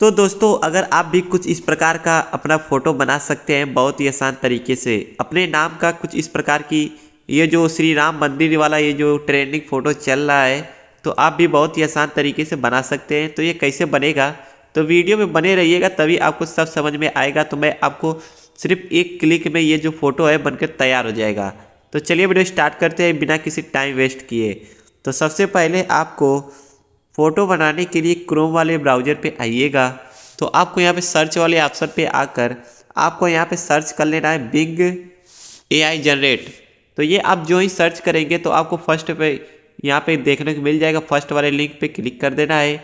तो दोस्तों अगर आप भी कुछ इस प्रकार का अपना फ़ोटो बना सकते हैं बहुत ही आसान तरीके से अपने नाम का कुछ इस प्रकार की ये जो श्री राम मंदिर वाला ये जो ट्रेंडिंग फ़ोटो चल रहा है तो आप भी बहुत ही आसान तरीके से बना सकते हैं तो ये कैसे बनेगा तो वीडियो में बने रहिएगा तभी आपको सब समझ में आएगा तो मैं आपको सिर्फ एक क्लिक में ये जो फ़ोटो है बनकर तैयार हो जाएगा तो चलिए वीडियो स्टार्ट करते हैं बिना किसी टाइम वेस्ट किए तो सबसे पहले आपको फ़ोटो बनाने के लिए क्रोम वाले ब्राउज़र पे आइएगा तो आपको यहाँ पे सर्च वाले ऑप्शन पे आकर आपको यहाँ पे सर्च कर लेना है बिग एआई जनरेट तो ये आप जो ही सर्च करेंगे तो आपको फर्स्ट पे यहाँ पे देखने को मिल जाएगा फर्स्ट वाले लिंक पे क्लिक कर देना है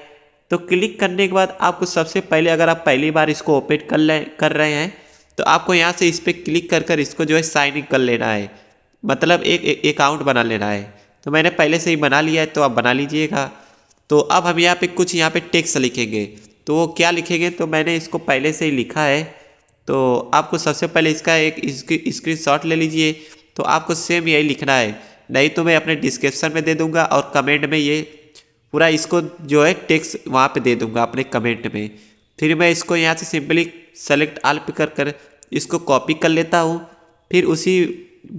तो क्लिक करने के बाद आपको सबसे पहले अगर आप पहली बार इसको ओपन कर ले कर रहे हैं तो आपको यहाँ से इस पर क्लिक कर कर इसको जो है साइन इन कर लेना है मतलब एक अकाउंट बना लेना है तो मैंने पहले से ही बना लिया है तो आप बना लीजिएगा तो अब हम यहाँ पे कुछ यहाँ पे टेक्स्ट लिखेंगे तो वो क्या लिखेंगे तो मैंने इसको पहले से ही लिखा है तो आपको सबसे पहले इसका एक स्क्रीन शॉट ले लीजिए तो आपको सेम यही लिखना है नहीं तो मैं अपने डिस्क्रिप्शन में दे दूंगा और कमेंट में ये पूरा इसको जो है टेक्स वहाँ पे दे दूंगा अपने कमेंट में फिर मैं इसको यहाँ से सिंपली सेलेक्ट आल पे कर कर इसको कॉपी कर लेता हूँ फिर उसी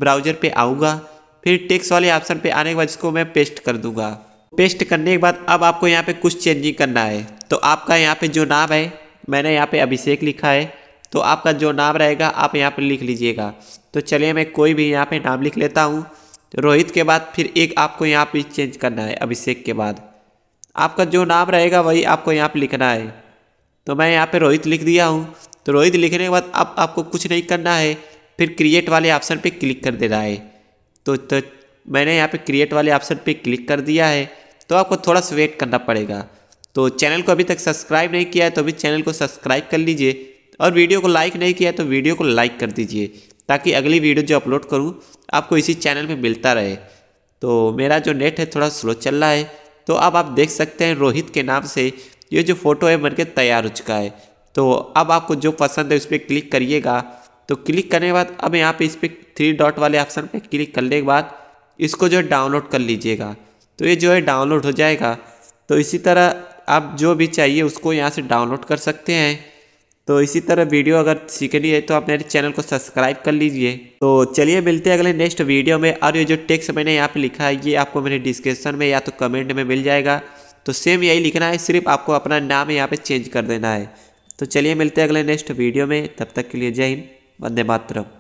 ब्राउज़र पे आऊँगा फिर टेक्स्ट वाले ऑप्शन पे आने के बाद इसको मैं पेस्ट कर दूँगा पेस्ट करने के बाद अब आपको यहाँ पे कुछ चेंजिंग करना है तो आपका यहाँ पे जो नाम है मैंने यहाँ पे अभिषेक लिखा है तो आपका जो नाम रहेगा आप यहाँ पे लिख लीजिएगा तो चलिए मैं कोई भी यहाँ पे नाम लिख लेता हूँ रोहित के बाद फिर एक आपको यहाँ पे चेंज करना है अभिषेक के बाद आपका जो नाम रहेगा वही आपको यहाँ पर लिखना है तो मैं यहाँ पर रोहित लिख दिया हूँ तो रोहित लिखने के बाद अब आपको कुछ नहीं करना है फिर क्रिएट वाले ऑप्शन पर क्लिक कर देना है तो, तो मैंने यहाँ पे क्रिएट वाले ऑप्शन पे क्लिक कर दिया है तो आपको थोड़ा सा वेट करना पड़ेगा तो चैनल को अभी तक सब्सक्राइब नहीं किया है तो अभी चैनल को सब्सक्राइब कर लीजिए और वीडियो को लाइक नहीं किया है तो वीडियो को लाइक कर दीजिए ताकि अगली वीडियो जो अपलोड करूँ आपको इसी चैनल में मिलता रहे तो मेरा जो नेट है थोड़ा स्लो चल रहा है तो अब आप देख सकते हैं रोहित के नाम से ये जो फ़ोटो है बनके तैयार हो चुका है तो अब आपको जो पसंद है उस पर क्लिक करिएगा तो क्लिक करने के बाद अब यहाँ पे इस पर थ्री डॉट वाले ऑप्शन पे क्लिक करने के बाद इसको जो है डाउनलोड कर लीजिएगा तो ये जो है डाउनलोड हो जाएगा तो इसी तरह आप जो भी चाहिए उसको यहाँ से डाउनलोड कर सकते हैं तो इसी तरह वीडियो अगर सीखनी है तो आप मेरे चैनल को सब्सक्राइब कर लीजिए तो चलिए मिलते हैं अगले नेक्स्ट वीडियो में और ये जो टेक्स्ट मैंने यहाँ पे लिखा है ये आपको मेरे डिस्क्रिप्शन में या तो कमेंट में मिल जाएगा तो सेम यही लिखना है सिर्फ आपको अपना नाम यहाँ पे चेंज कर देना है तो चलिए मिलते हैं अगले नेक्स्ट वीडियो में तब तक के लिए जय हिंद वंदे मातरम